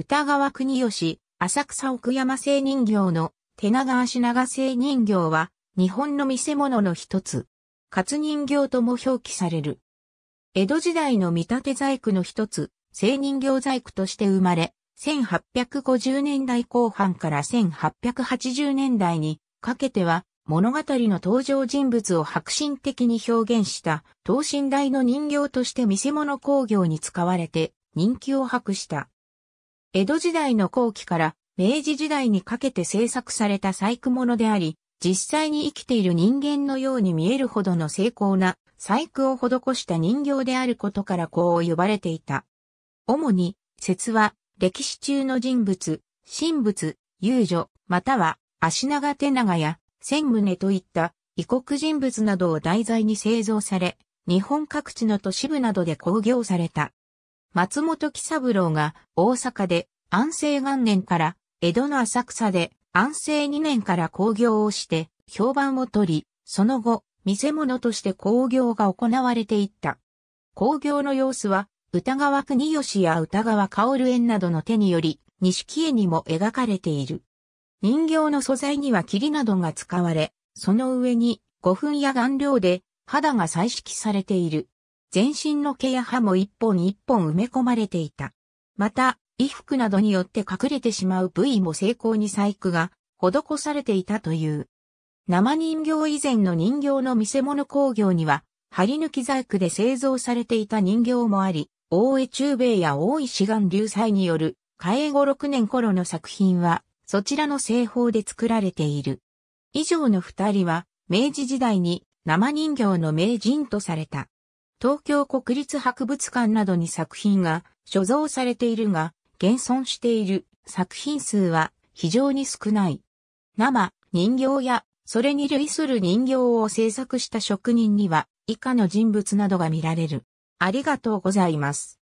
歌川国吉、浅草奥山製人形の手長足長製人形は日本の見せ物の一つ。活人形とも表記される。江戸時代の見立て細工の一つ、製人形細工として生まれ、1850年代後半から1880年代にかけては物語の登場人物を革新的に表現した等身大の人形として見せ物工業に使われて人気を博した。江戸時代の後期から明治時代にかけて制作された細工物であり、実際に生きている人間のように見えるほどの精巧な細工を施した人形であることからこう呼ばれていた。主に、説は、歴史中の人物、神仏、遊女、または、足長手長や、千宗といった、異国人物などを題材に製造され、日本各地の都市部などで興行された。松本喜三郎が大阪で安政元年から江戸の浅草で安政2年から興行をして評判を取り、その後、見せ物として興行が行われていった。興行の様子は、歌川国吉や歌川薫園などの手により、錦絵にも描かれている。人形の素材には霧などが使われ、その上に古分や顔料で肌が彩色されている。全身の毛や歯も一本一本埋め込まれていた。また、衣服などによって隠れてしまう部位も精巧に細工が施されていたという。生人形以前の人形の見せ物工業には、針抜き細工で製造されていた人形もあり、大江中米や大井志願流祭による、開後6年頃の作品は、そちらの製法で作られている。以上の二人は、明治時代に生人形の名人とされた。東京国立博物館などに作品が所蔵されているが、現存している作品数は非常に少ない。生、人形や、それに類する人形を制作した職人には、以下の人物などが見られる。ありがとうございます。